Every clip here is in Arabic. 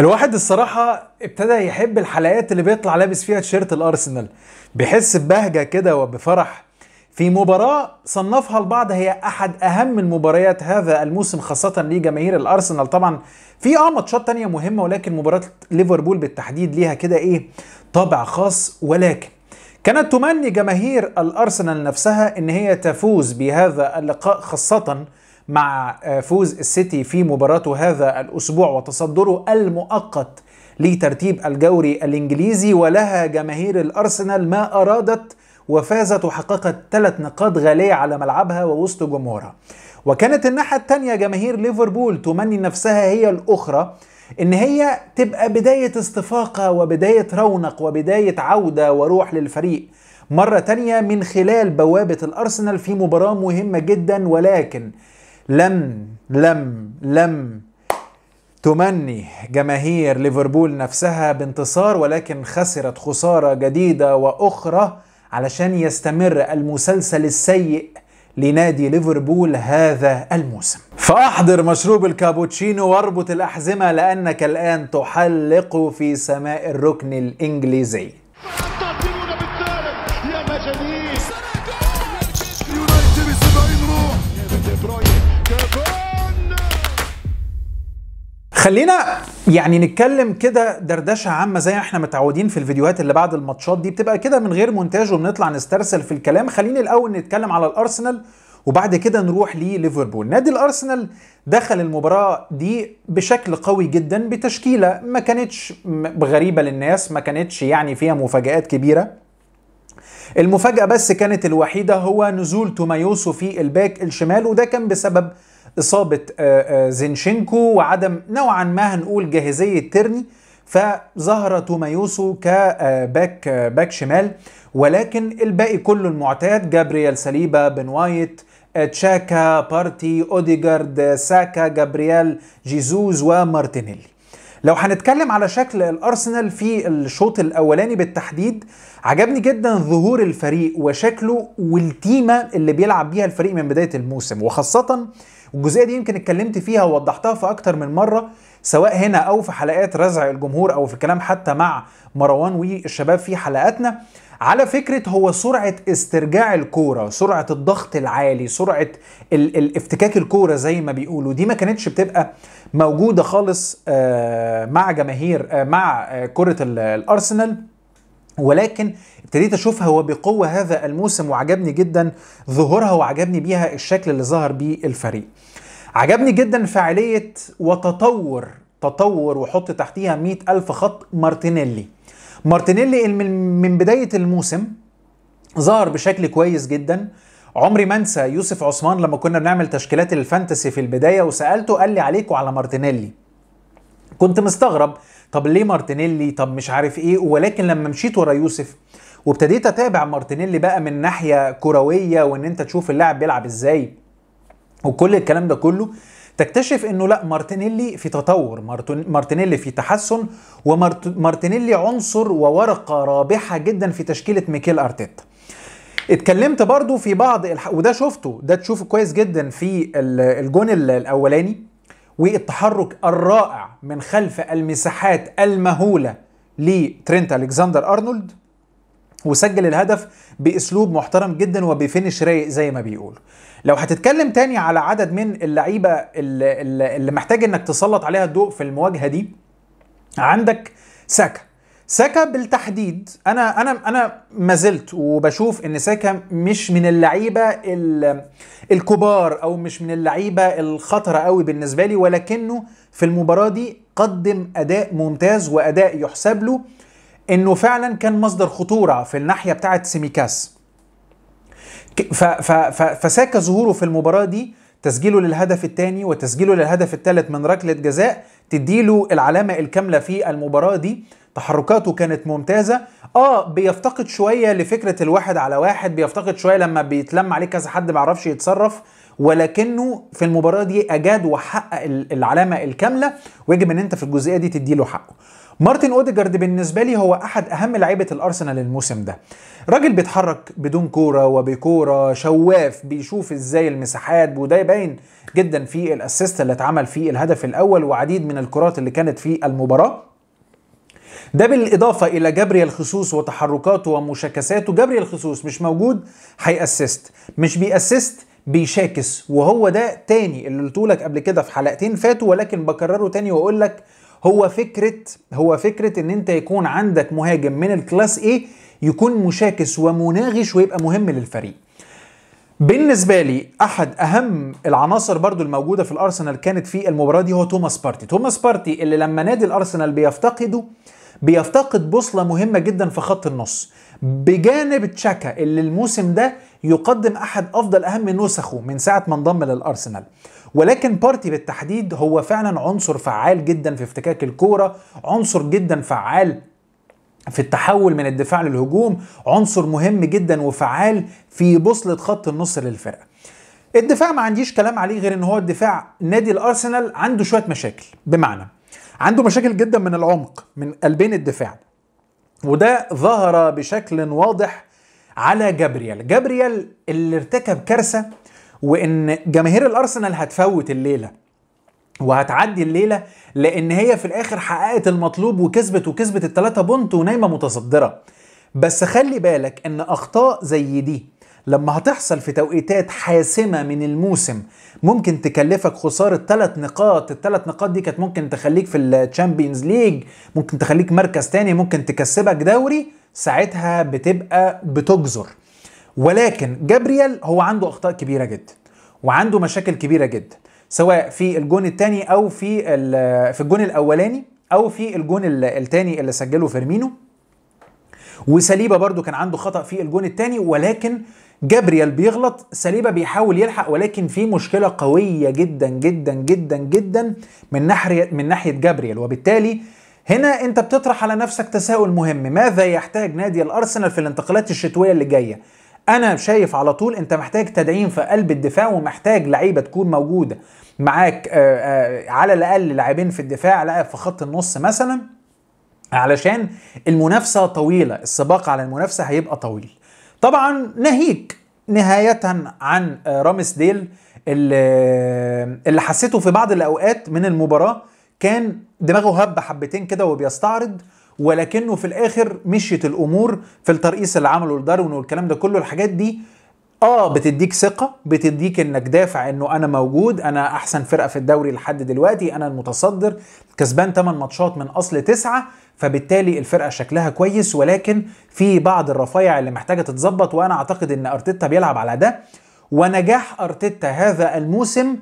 الواحد الصراحة ابتدى يحب الحلقات اللي بيطلع لابس فيها تيشيرت الأرسنال بيحس ببهجة كده وبفرح في مباراة صنفها البعض هي أحد أهم المباريات هذا الموسم خاصة لجماهير الأرسنال طبعا في اه ماتشات تانية مهمة ولكن مباراة ليفربول بالتحديد ليها كده إيه طابع خاص ولكن كانت تمني جماهير الأرسنال نفسها إن هي تفوز بهذا اللقاء خاصة مع آه، فوز السيتي في مباراته هذا الأسبوع وتصدره المؤقت لترتيب الجوري الإنجليزي ولها جماهير الأرسنال ما أرادت وفازت وحققت ثلاث نقاط غالية على ملعبها ووسط جمهورها وكانت الناحية الثانية جماهير ليفربول تمني نفسها هي الأخرى إن هي تبقى بداية استفاقة وبداية رونق وبداية عودة وروح للفريق مرة تانية من خلال بوابة الأرسنال في مباراة مهمة جدا ولكن لم لم لم تمني جماهير ليفربول نفسها بانتصار ولكن خسرت خسارة جديدة وأخرى علشان يستمر المسلسل السيء لنادي ليفربول هذا الموسم فأحضر مشروب الكابوتشينو واربط الأحزمة لأنك الآن تحلق في سماء الركن الإنجليزي خلينا يعني نتكلم كده دردشه عامه زي احنا متعودين في الفيديوهات اللي بعد الماتشات دي بتبقى كده من غير مونتاج وبنطلع نسترسل في الكلام خليني الاول نتكلم على الارسنال وبعد كده نروح لليفربول نادي الارسنال دخل المباراه دي بشكل قوي جدا بتشكيله ما كانتش غريبه للناس ما كانتش يعني فيها مفاجات كبيره المفاجاه بس كانت الوحيده هو نزول تومايوسو في الباك الشمال وده كان بسبب اصابه آه، آه، زينشينكو وعدم نوعا ما هنقول جاهزيه ترني فظهر تومايوسو كباك آه، باك شمال ولكن الباقي كله المعتاد جابرييل سليبا بن وايت تشاكا بارتي اوديجارد ساكا جابرييل جيزوز ومارتينيلي لو هنتكلم على شكل الارسنال في الشوط الاولاني بالتحديد عجبني جدا ظهور الفريق وشكله والتيمه اللي بيلعب بيها الفريق من بدايه الموسم وخاصه والجزئيه دي يمكن اتكلمت فيها ووضحتها في اكتر من مره سواء هنا او في حلقات رزع الجمهور او في الكلام حتى مع مروان والشباب في حلقاتنا على فكرة هو سرعة استرجاع الكورة سرعة الضغط العالي سرعة ال- الافتكاك الكورة زي ما بيقولوا دي ما كانتش بتبقى موجودة خالص آه، مع جماهير آه، مع آه، كرة الأرسنال ولكن ابتديت اشوفها وبقوه هذا الموسم وعجبني جدا ظهورها وعجبني بيها الشكل اللي ظهر بيه الفريق. عجبني جدا فاعليه وتطور تطور وحط تحتيها مئة ألف خط مارتينيلي مارتينيلي من بداية الموسم ظهر بشكل كويس جدا عمري ما انسى يوسف عثمان لما كنا بنعمل تشكيلات الفانتسي في البدايه وسالته قال لي عليكم على مارتينيلي كنت مستغرب طب ليه مارتينيلي طب مش عارف ايه ولكن لما مشيت ورا يوسف وابتديت اتابع مارتينيلي بقى من ناحيه كرويه وان انت تشوف اللاعب بيلعب ازاي وكل الكلام ده كله تكتشف انه لا مارتينيلي في تطور مارتينيلي في تحسن ومارتينيلي عنصر وورقه رابحه جدا في تشكيله ميكيل ارتيتا اتكلمت برضو في بعض الح... وده شفته ده تشوفه كويس جدا في الجون الاولاني والتحرك الرائع من خلف المساحات المهولة لترينت ألكسندر أرنولد وسجل الهدف باسلوب محترم جدا وبفينش رايق زي ما بيقول لو هتتكلم تاني على عدد من اللعيبه اللي, اللي محتاج انك تسلط عليها الضوء في المواجهه دي عندك ساكا ساكا بالتحديد انا انا انا ما زلت وبشوف ان ساكا مش من اللعيبه الكبار او مش من اللعيبه الخطره قوي بالنسبه لي ولكنه في المباراه دي قدم اداء ممتاز واداء يحسب له انه فعلا كان مصدر خطوره في الناحيه بتاعه سيميكاس فساكا ظهوره في المباراه دي تسجيله للهدف الثاني وتسجيله للهدف الثالث من ركله جزاء تديله العلامه الكامله في المباراه دي تحركاته كانت ممتازه اه بيفتقد شويه لفكره الواحد على واحد بيفتقد شويه لما بيتلم عليه كذا حد ما يعرفش يتصرف ولكنه في المباراه دي اجاد وحقق العلامه الكامله ويجب ان انت في الجزئيه دي تدي له حقه مارتن اوديجارد بالنسبه لي هو احد اهم لعيبه الارسنال الموسم ده راجل بيتحرك بدون كوره وبكوره شواف بيشوف ازاي المساحات وده باين جدا في الاسيست اللي اتعمل في الهدف الاول وعديد من الكرات اللي كانت في المباراه ده بالاضافه الى جبري خصوص وتحركاته ومشاكساته جبري خصوص مش موجود هيأسست مش بيأسست بيشاكس وهو ده تاني اللي قلته لك قبل كده في حلقتين فاتوا ولكن بكرره تاني واقول لك هو فكره هو فكره ان انت يكون عندك مهاجم من الكلاس ايه يكون مشاكس ومناغش ويبقى مهم للفريق بالنسبه لي احد اهم العناصر برضو الموجوده في الارسنال كانت في المباراه دي هو توماس بارتي توماس بارتي اللي لما نادي الارسنال بيفتقده بيفتقد بوصله مهمه جدا في خط النص بجانب تشاكا اللي الموسم ده يقدم احد افضل اهم نسخه من ساعه ما انضم للارسنال ولكن بارتي بالتحديد هو فعلا عنصر فعال جدا في افتكاك الكوره عنصر جدا فعال في التحول من الدفاع للهجوم عنصر مهم جدا وفعال في بوصله خط النص للفرقه الدفاع ما عنديش كلام عليه غير ان هو الدفاع نادي الارسنال عنده شويه مشاكل بمعنى عنده مشاكل جدا من العمق من قلبين الدفاع وده ظهر بشكل واضح على جابرييل جابرييل اللي ارتكب كارثه وان جماهير الارسنال هتفوت الليله وهتعدي الليله لان هي في الاخر حققت المطلوب وكسبت وكسبت الثلاثه بونت ونايمه متصدره بس خلي بالك ان اخطاء زي دي لما هتحصل في توقيتات حاسمة من الموسم ممكن تكلفك خسارة ثلاث نقاط الثلاث نقاط دي كانت ممكن تخليك في الشامبيونز ليج ممكن تخليك مركز تاني ممكن تكسبك دوري ساعتها بتبقى بتجزر ولكن جابرييل هو عنده أخطاء كبيرة جدا وعنده مشاكل كبيرة جدا سواء في الجون الثاني أو في آه، في الجون الأولاني أو في الجون الثاني اللي سجله فيرمينو وسليبه برضو كان عنده خطا في الجون الثاني ولكن جابريال بيغلط سليبة بيحاول يلحق ولكن في مشكلة قوية جدا جدا جدا جدا من ناحية من ناحية جابريال وبالتالي هنا انت بتطرح على نفسك تساؤل مهم ماذا يحتاج نادي الارسنال في الانتقالات الشتوية اللي جاية انا شايف على طول انت محتاج تدعيم في قلب الدفاع ومحتاج لعيبه تكون موجوده معاك آه، آه، على الاقل لاعبين في الدفاع لاعب في خط النص مثلا علشان المنافسه طويله السباق على المنافسه هيبقى طويل طبعا ناهيك نهاية عن آه، رامس ديل آه، اللي, حسيته في بعض الأوقات من المباراة كان دماغه هب حبتين كده وبيستعرض ولكنه في الآخر مشيت الأمور في الترقيص اللي عمله لداروين والكلام ده كله الحاجات دي اه بتديك ثقه بتديك انك دافع انه انا موجود انا احسن فرقه في الدوري لحد دلوقتي انا المتصدر كسبان 8 ماتشات من اصل 9 فبالتالي الفرقه شكلها كويس ولكن في بعض الرفايع اللي محتاجه تتظبط وانا اعتقد ان ارتيتا بيلعب على ده ونجاح ارتيتا هذا الموسم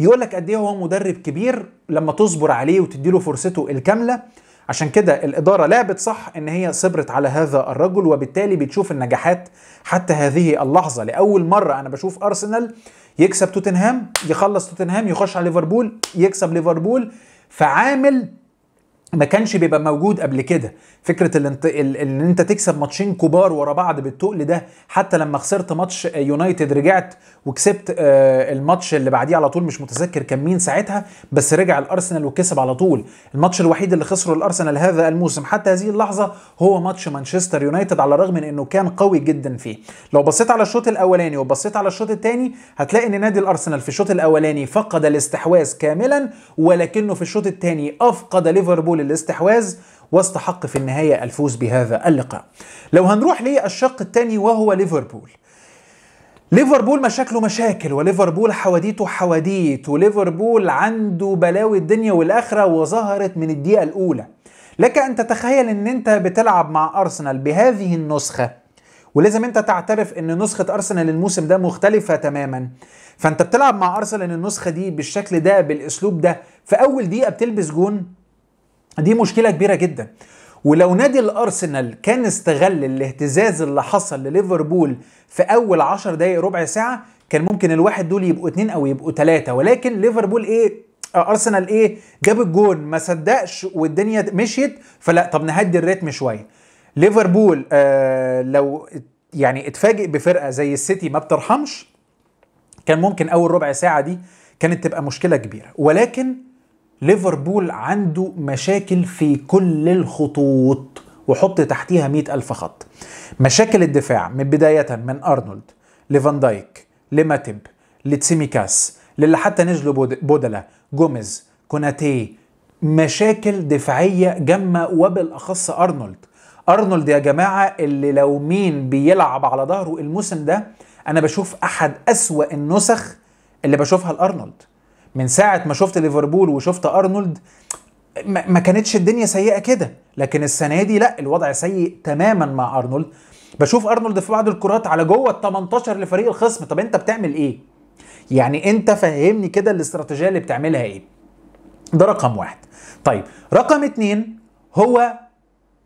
يقول لك قد ايه هو مدرب كبير لما تصبر عليه وتديله فرصته الكامله عشان كده الإدارة لعبت صح إن هي صبرت على هذا الرجل وبالتالي بتشوف النجاحات حتى هذه اللحظة لأول مرة أنا بشوف أرسنال يكسب توتنهام يخلص توتنهام يخش على ليفربول يكسب ليفربول فعامل ما كانش بيبقى موجود قبل كده فكره ان انت ان انت تكسب ماتشين كبار ورا بعض بالتقل ده حتى لما خسرت ماتش يونايتد رجعت وكسبت آه، الماتش اللي بعديه على طول مش متذكر كان مين ساعتها بس رجع الارسنال وكسب على طول الماتش الوحيد اللي خسره الارسنال هذا الموسم حتى هذه اللحظه هو ماتش مانشستر يونايتد على الرغم من انه كان قوي جدا فيه لو بصيت على الشوط الاولاني وبصيت على الشوط الثاني هتلاقي ان نادي الارسنال في الشوط الاولاني فقد الاستحواذ كاملا ولكنه في الشوط الثاني افقد ليفربول للاستحواذ واستحق في النهاية الفوز بهذا اللقاء لو هنروح للشق الثاني وهو ليفربول ليفربول مشاكله مشاكل وليفربول حواديته حواديت وليفربول عنده بلاوي الدنيا والآخرة وظهرت من الدقيقة الأولى لك أن تتخيل أن أنت بتلعب مع أرسنال بهذه النسخة ولازم انت تعترف ان نسخة ارسنال الموسم ده مختلفة تماما فانت بتلعب مع ارسنال النسخة دي بالشكل ده بالاسلوب ده في اول دقيقة بتلبس جون دي مشكله كبيره جدا ولو نادي الارسنال كان استغل الاهتزاز اللي حصل لليفربول في اول 10 دقائق ربع ساعه كان ممكن الواحد دول يبقوا اتنين او يبقوا تلاتة ولكن ليفربول ايه ارسنال ايه جاب الجون ما صدقش والدنيا مشيت فلا طب نهدي الريتم شويه ليفربول آه لو يعني اتفاجئ بفرقه زي السيتي ما بترحمش كان ممكن اول ربع ساعه دي كانت تبقى مشكله كبيره ولكن ليفربول عنده مشاكل في كل الخطوط وحط تحتيها مئة ألف خط مشاكل الدفاع من بداية من أرنولد لفان دايك لماتب لتسيميكاس للي حتى نزلوا بودلا جوميز كوناتي مشاكل دفاعية جمة وبالأخص أرنولد أرنولد يا جماعة اللي لو مين بيلعب على ظهره الموسم ده أنا بشوف أحد أسوأ النسخ اللي بشوفها لأرنولد من ساعه ما شفت ليفربول وشفت ارنولد ما كانتش الدنيا سيئه كده لكن السنه دي لا الوضع سيء تماما مع ارنولد بشوف ارنولد في بعض الكرات على جوه ال 18 لفريق الخصم طب انت بتعمل ايه يعني انت فهمني كده الاستراتيجيه اللي بتعملها ايه ده رقم واحد طيب رقم اتنين هو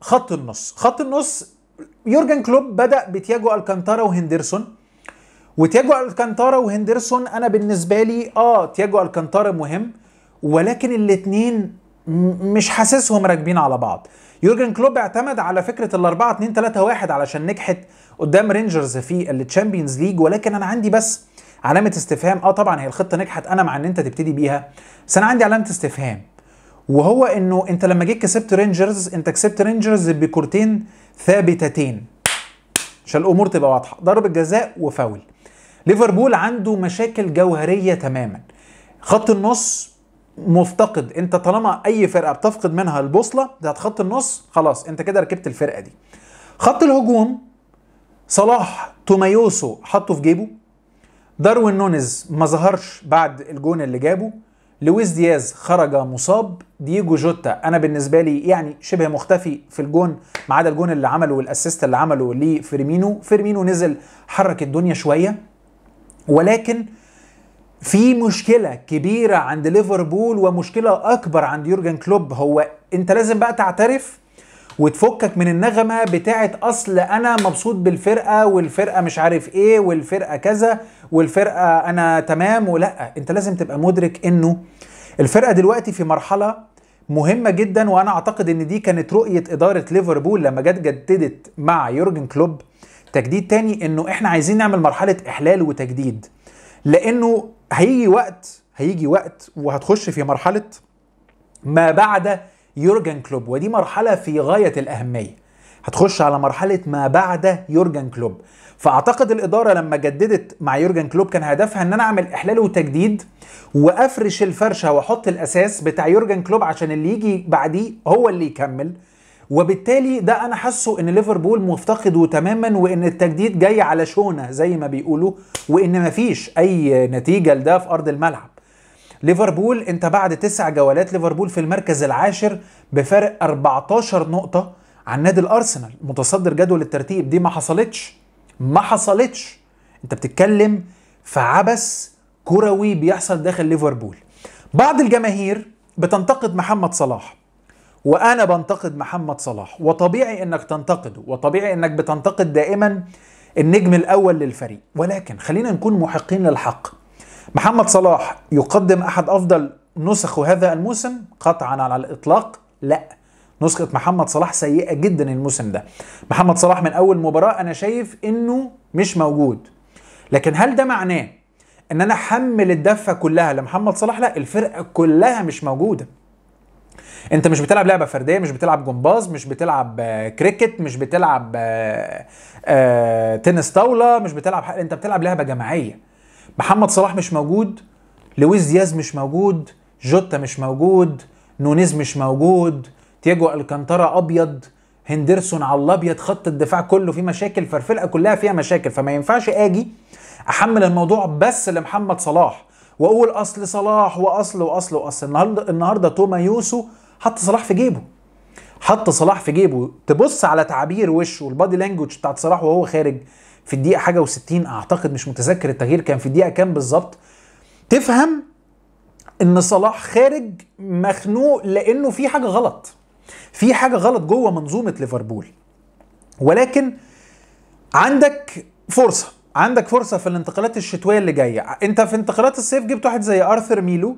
خط النص خط النص يورجن كلوب بدا بتياجو الكانتارا وهندرسون وتياجو الكانتارا وهندرسون انا بالنسبه لي اه تياجو الكانتارا مهم ولكن الاثنين مش حاسسهم راكبين على بعض يورجن كلوب اعتمد على فكره ال 4 2 3 1 علشان نجحت قدام رينجرز في التشامبيونز ليج ولكن انا عندي بس علامه استفهام اه طبعا هي الخطه نجحت انا مع ان انت تبتدي بيها بس انا عندي علامه استفهام وهو انه انت لما جيت كسبت رينجرز انت كسبت رينجرز بكورتين ثابتتين عشان الامور تبقى واضحه ضربه جزاء وفاول ليفربول عنده مشاكل جوهريه تماما خط النص مفتقد انت طالما اي فرقه بتفقد منها البوصله بتاعت خط النص خلاص انت كده ركبت الفرقه دي خط الهجوم صلاح توميوسو حطه في جيبه داروين نونيز ما ظهرش بعد الجون اللي جابه لويس دياز خرج مصاب دييجو جوتا انا بالنسبه لي يعني شبه مختفي في الجون ما عدا الجون اللي عمله والاسيست اللي عمله لفيرمينو فيرمينو نزل حرك الدنيا شويه ولكن في مشكله كبيره عند ليفربول ومشكله اكبر عند يورجن كلوب هو انت لازم بقى تعترف وتفكك من النغمه بتاعه اصل انا مبسوط بالفرقه والفرقه مش عارف ايه والفرقه كذا والفرقه انا تمام ولا انت لازم تبقى مدرك انه الفرقه دلوقتي في مرحله مهمه جدا وانا اعتقد ان دي كانت رؤيه اداره ليفربول لما جت جددت مع يورجن كلوب تجديد تاني انه احنا عايزين نعمل مرحله احلال وتجديد لانه هيجي وقت هيجي وقت وهتخش في مرحله ما بعد يورجن كلوب ودي مرحله في غايه الاهميه هتخش على مرحله ما بعد يورجن كلوب فاعتقد الاداره لما جددت مع يورجن كلوب كان هدفها ان انا اعمل احلال وتجديد وافرش الفرشه واحط الاساس بتاع يورجن كلوب عشان اللي يجي بعديه هو اللي يكمل وبالتالي ده انا حاسه ان ليفربول مفتقده تماما وان التجديد جاي على شونه زي ما بيقولوا وان مفيش اي نتيجه لده في ارض الملعب ليفربول انت بعد تسع جولات ليفربول في المركز العاشر بفارق 14 نقطه عن نادي الارسنال متصدر جدول الترتيب دي ما حصلتش ما حصلتش انت بتتكلم في عبث كروي بيحصل داخل ليفربول بعض الجماهير بتنتقد محمد صلاح وانا بنتقد محمد صلاح وطبيعي انك تنتقده وطبيعي انك بتنتقد دائما النجم الاول للفريق ولكن خلينا نكون محقين للحق محمد صلاح يقدم احد افضل نسخه هذا الموسم قطعا على الاطلاق لا نسخة محمد صلاح سيئة جدا الموسم ده محمد صلاح من أول مباراة أنا شايف إنه مش موجود لكن هل ده معناه إن أنا حمل الدفة كلها لمحمد صلاح لا الفرقة كلها مش موجودة انت مش بتلعب لعبه فرديه مش بتلعب جمباز مش بتلعب آه، كريكت مش بتلعب آه، آه، تنس طاوله مش بتلعب حق. انت بتلعب لعبه جماعيه محمد صلاح مش موجود لويس دياز مش موجود جوتا مش موجود نونيز مش موجود تياجو الكانتارا ابيض هندرسون على الابيض خط الدفاع كله فيه مشاكل فالفرقه كلها فيها مشاكل فما ينفعش اجي احمل الموضوع بس لمحمد صلاح واقول اصل صلاح واصل واصل واصل النهارده النهارده توما يوسو حط صلاح في جيبه حط صلاح في جيبه تبص على تعابير وشه والبادي لانجوج بتاعت صلاح وهو خارج في الدقيقه حاجه و60 اعتقد مش متذكر التغيير كان في الدقيقه كام بالظبط تفهم ان صلاح خارج مخنوق لانه في حاجه غلط في حاجه غلط جوه منظومه ليفربول ولكن عندك فرصه عندك فرصه في الانتقالات الشتويه اللي جايه انت في انتقالات الصيف جبت واحد زي ارثر ميلو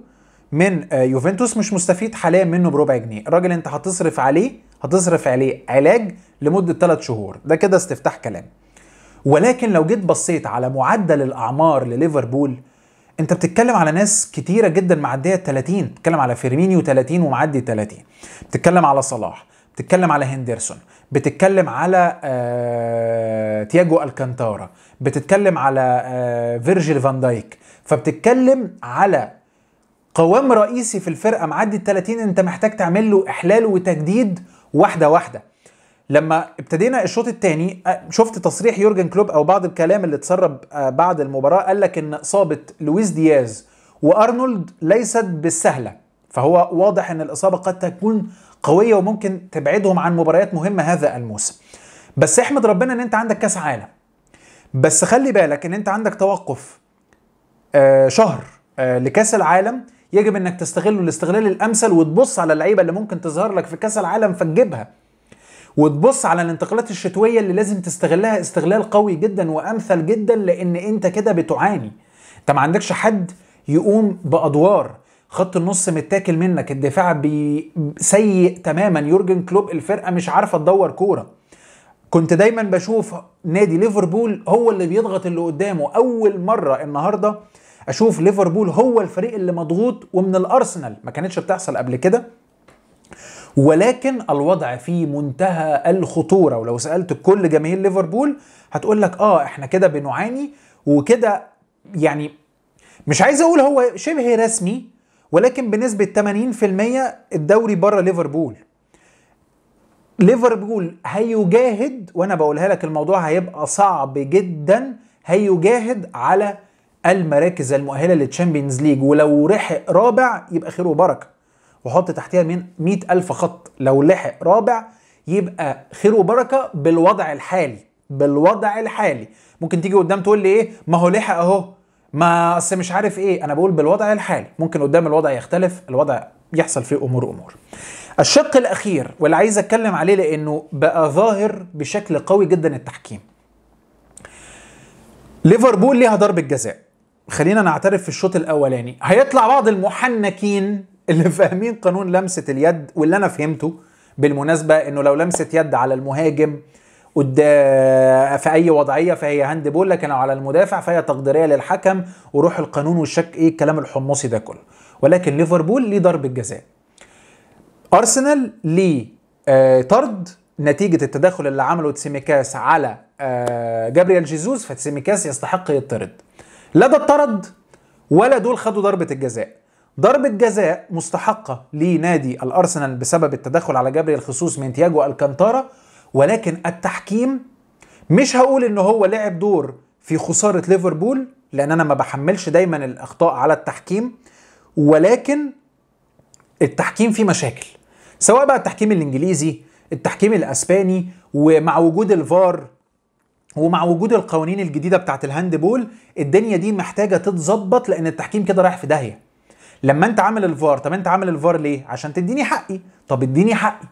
من آه، يوفنتوس مش مستفيد حاليا منه بربع جنيه الراجل انت هتصرف عليه هتصرف عليه علاج لمده 3 شهور ده كده استفتاح كلام ولكن لو جيت بصيت على معدل الاعمار لليفربول انت بتتكلم على ناس كتيره جدا معديه 30 بتتكلم على فيرمينيو 30 ومعدي 30 بتتكلم على صلاح بتتكلم على هندرسون بتتكلم على آه تياجو الكانتارا بتتكلم على آه فيرجيل فان دايك فبتتكلم على قوام رئيسي في الفرقه معدي ال 30 انت محتاج تعمل له احلال وتجديد واحده واحده لما ابتدينا الشوط الثاني شفت تصريح يورجن كلوب او بعض الكلام اللي اتسرب بعد المباراه قال لك ان اصابه لويس دياز وارنولد ليست بالسهله فهو واضح ان الاصابه قد تكون قويه وممكن تبعدهم عن مباريات مهمه هذا الموسم بس احمد ربنا ان انت عندك كاس عالم بس خلي بالك ان انت عندك توقف آه، شهر آه، لكاس العالم يجب انك تستغله الاستغلال الامثل وتبص على اللعيبه اللي ممكن تظهر لك في كاس العالم فتجيبها وتبص على الانتقالات الشتويه اللي لازم تستغلها استغلال قوي جدا وامثل جدا لان انت كده بتعاني انت ما عندكش حد يقوم بادوار خط النص متاكل منك الدفاع بي... سيء تماما يورجن كلوب الفرقه مش عارفه تدور كوره كنت دايما بشوف نادي ليفربول هو اللي بيضغط اللي قدامه اول مره النهارده اشوف ليفربول هو الفريق اللي مضغوط ومن الارسنال ما كانتش بتحصل قبل كده ولكن الوضع في منتهى الخطوره ولو سالت كل جماهير ليفربول هتقول لك اه احنا كده بنعاني وكده يعني مش عايز اقول هو شبه رسمي ولكن بنسبه 80% الدوري بره ليفربول ليفربول هيجاهد وانا بقولها لك الموضوع هيبقى صعب جدا هيجاهد على المراكز المؤهله للتشامبيونز ليج ولو لحق رابع يبقى خير وبركه وحط تحتها من 100000 خط لو لحق رابع يبقى خير وبركه بالوضع الحالي بالوضع الحالي ممكن تيجي قدام تقول لي ايه ما هو لحق اهو ما اصل مش عارف ايه انا بقول بالوضع الحالي ممكن قدام الوضع يختلف الوضع يحصل فيه امور امور الشق الاخير واللي عايز اتكلم عليه لانه بقى ظاهر بشكل قوي جدا التحكيم ليفربول ليها ضربه جزاء خلينا نعترف في الشوط الاولاني هيطلع بعض المحنكين اللي فاهمين قانون لمسه اليد واللي انا فهمته بالمناسبه انه لو لمست يد على المهاجم قدام في اي وضعيه فهي هاند بول لكن على المدافع فهي تقديريه للحكم وروح القانون والشك ايه الكلام الحمصي ده كله ولكن ليفربول ليه ضربه جزاء ارسنال ليه آه طرد نتيجه التدخل اللي عمله تسيميكاس على آه جابرييل جيزوس فتسيميكاس يستحق يطرد لا ده اتطرد ولا دول خدوا ضربه الجزاء ضربة جزاء مستحقة لنادي الأرسنال بسبب التدخل على جبريل الخصوص من تياجو ألكانتارا ولكن التحكيم مش هقول إن هو لعب دور في خسارة ليفربول لأن أنا ما بحملش دايما الأخطاء على التحكيم ولكن التحكيم فيه مشاكل سواء بقى التحكيم الإنجليزي التحكيم الأسباني ومع وجود الفار ومع وجود القوانين الجديده بتاعت الهاند بول الدنيا دي محتاجه تتظبط لان التحكيم كده رايح في داهيه لما انت عامل الفار طب انت عامل الفار ليه عشان تديني حقي طب اديني حقي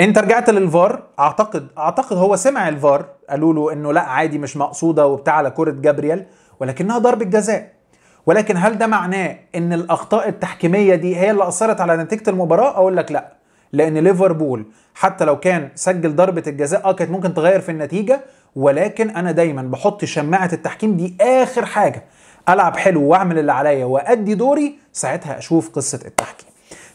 انت رجعت للفار اعتقد اعتقد هو سمع الفار قالوا له انه لا عادي مش مقصوده وبتاع على كره جابرييل ولكنها ضربه جزاء ولكن هل ده معناه ان الاخطاء التحكيميه دي هي اللي اثرت على نتيجه المباراه اقول لك لا لان ليفربول حتى لو كان سجل ضربه الجزاء اه كانت ممكن تغير في النتيجه ولكن انا دايما بحط شماعه التحكيم دي اخر حاجه العب حلو واعمل اللي عليا وادي دوري ساعتها اشوف قصه التحكيم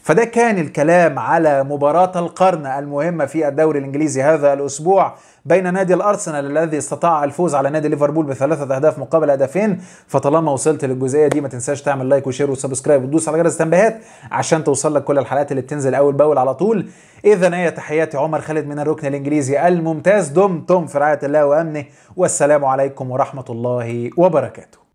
فده كان الكلام على مباراة القرن المهمة في الدوري الإنجليزي هذا الأسبوع بين نادي الأرسنال الذي استطاع الفوز على نادي ليفربول بثلاثة أهداف مقابل هدفين فطالما وصلت للجزئية دي ما تنساش تعمل لايك وشير وسبسكرايب وتدوس على جرس التنبيهات عشان توصل لك كل الحلقات اللي بتنزل أول بأول على طول إذا هي تحياتي عمر خالد من الركن الإنجليزي الممتاز دمتم في رعاية الله وأمنه والسلام عليكم ورحمة الله وبركاته